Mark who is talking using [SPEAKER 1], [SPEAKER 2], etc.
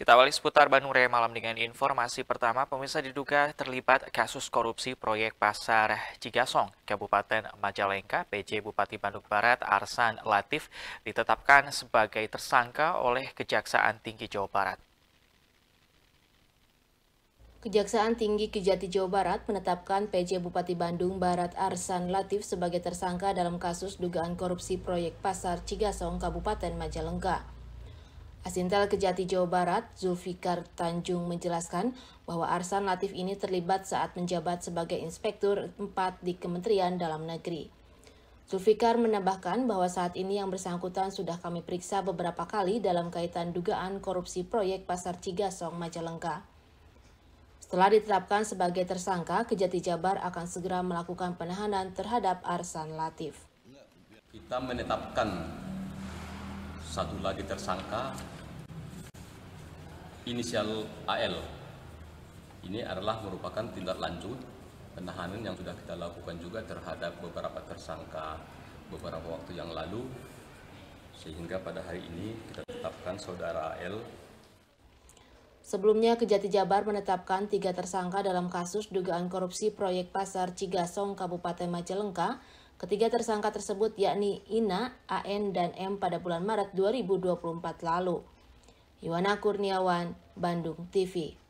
[SPEAKER 1] Kita awali seputar Bandung Raya malam dengan informasi pertama, pemirsa diduga terlibat kasus korupsi proyek Pasar Cigasong, Kabupaten Majalengka, PJ Bupati Bandung Barat Arsan Latif ditetapkan sebagai tersangka oleh Kejaksaan Tinggi Jawa Barat.
[SPEAKER 2] Kejaksaan Tinggi Kejati Jawa Barat menetapkan PJ Bupati Bandung Barat Arsan Latif sebagai tersangka dalam kasus dugaan korupsi proyek Pasar Cigasong, Kabupaten Majalengka. Asintel Kejati Jawa Barat, Zulfikar Tanjung menjelaskan bahwa Arsan Latif ini terlibat saat menjabat sebagai Inspektur 4 di Kementerian Dalam Negeri. Zulfikar menambahkan bahwa saat ini yang bersangkutan sudah kami periksa beberapa kali dalam kaitan dugaan korupsi proyek Pasar Cigasong Majalengka. Setelah ditetapkan sebagai tersangka, Kejati Jabar akan segera melakukan penahanan terhadap Arsan Latif.
[SPEAKER 3] Kita menetapkan satu lagi tersangka inisial AL. Ini adalah merupakan tindak lanjut penahanan yang sudah kita lakukan juga terhadap beberapa tersangka beberapa waktu yang lalu sehingga pada hari ini kita tetapkan saudara AL
[SPEAKER 2] Sebelumnya, Kejati Jabar menetapkan tiga tersangka dalam kasus dugaan korupsi proyek Pasar Cigasong, Kabupaten Majalengka Ketiga tersangka tersebut yakni Ina, AN, dan M pada bulan Maret 2024 lalu. Iwana Kurniawan, Bandung TV.